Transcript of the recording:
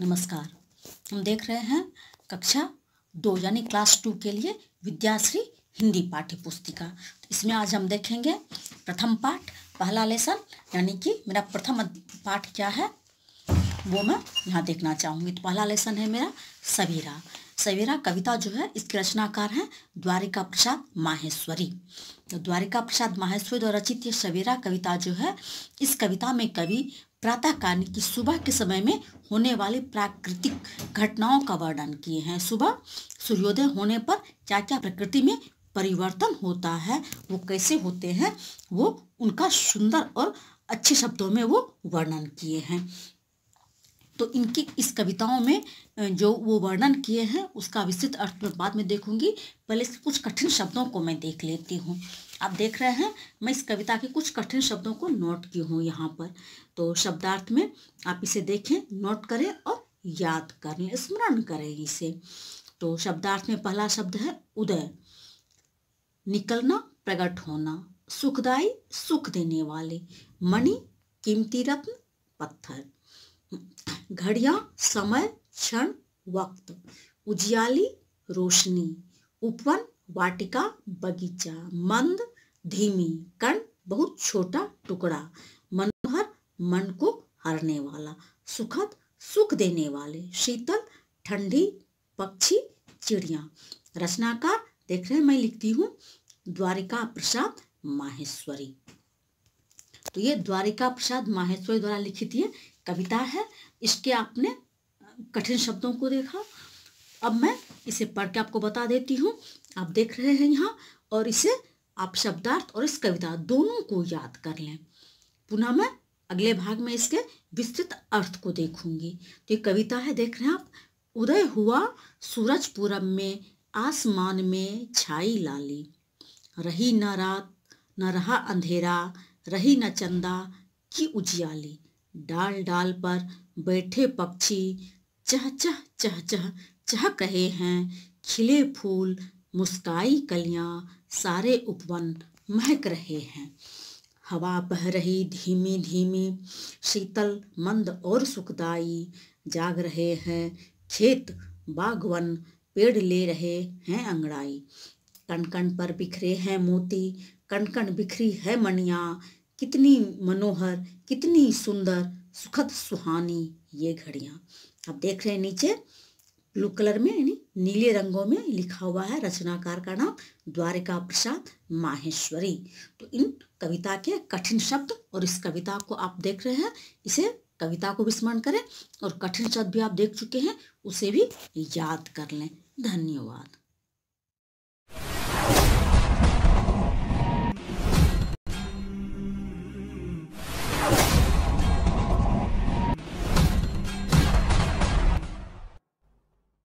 नमस्कार हम देख रहे हैं कक्षा दो यानी क्लास टू के लिए विद्याश्री हिंदी पाठ्य पुस्तिका तो इसमें आज हम देखेंगे प्रथम पाठ पहला लेसन यानी कि मेरा प्रथम पाठ क्या है वो मैं यहाँ देखना चाहूँगी तो पहला लेसन है मेरा सवेरा सवेरा कविता जो है इसके रचनाकार हैं द्वारिका प्रसाद माहेश्वरी तो द्वारिका प्रसाद माहेश्वरी द्वारा रचित यह सवेरा कविता जो है इस कविता में कवि प्रातःकाल की सुबह के समय में होने वाली प्राकृतिक घटनाओं का वर्णन किए हैं सुबह सूर्योदय होने पर क्या क्या प्रकृति में परिवर्तन होता है वो कैसे होते हैं वो उनका सुंदर और अच्छे शब्दों में वो वर्णन किए हैं तो इनकी इस कविताओं में जो वो वर्णन किए हैं उसका विस्तृत अर्थ में बाद में देखूंगी पहले कुछ कठिन शब्दों को मैं देख लेती हूँ आप देख रहे हैं मैं इस कविता के कुछ कठिन शब्दों को नोट की हूँ यहाँ पर तो शब्दार्थ में आप इसे देखें नोट करें और याद कर लें स्मरण करें इसे तो शब्दार्थ में पहला शब्द है उदय निकलना प्रकट होना सुखदाई सुख देने वाले मणि कीमती रत्न पत्थर घड़िया समय क्षण वक्त उजियाली रोशनी उपवन वाटिका बगीचा मंद धीमी कण बहुत छोटा टुकड़ा मनोहर मन को हरने वाला सुखद सुख देने वाले शीतल ठंडी पक्षी चिड़िया रचनाकार देख रहे हैं मैं लिखती हूँ द्वारिका प्रसाद माहेश्वरी तो ये द्वारिका प्रसाद माहेश्वरी द्वारा लिखी थी कविता है इसके आपने कठिन शब्दों को देखा अब मैं इसे पढ़ के आपको बता देती हूँ आप देख रहे हैं यहाँ और इसे आप शब्दार्थ और इस कविता दोनों को याद कर लें पुनः मैं अगले भाग में इसके विस्तृत अर्थ को देखूंगी तो ये कविता है देख रहे हैं आप उदय हुआ सूरज पूरब में आसमान में छाई लाली रही न रात न रहा अंधेरा रही न चंदा की उजियाली डाल डाल पर बैठे पक्षी चह चह चह चह चह कहे हैं खिले फूल मुस्काई कलियां सारे उपवन महक रहे हैं हवा बह रही धीमी धीमी शीतल मंद और सुखदाई जाग रहे हैं खेत बागवन पेड़ ले रहे हैं अंगड़ाई कण कण पर बिखरे हैं मोती कण कण बिखरी है मनिया कितनी मनोहर कितनी सुंदर सुखद सुहानी ये घड़ियाँ आप देख रहे हैं नीचे ब्लू कलर में यानी नीले रंगों में लिखा हुआ है रचनाकार का नाम द्वारिका प्रसाद माहेश्वरी तो इन कविता के कठिन शब्द और इस कविता को आप देख रहे हैं इसे कविता को भी स्मरण करें और कठिन शब्द भी आप देख चुके हैं उसे भी याद कर लें धन्यवाद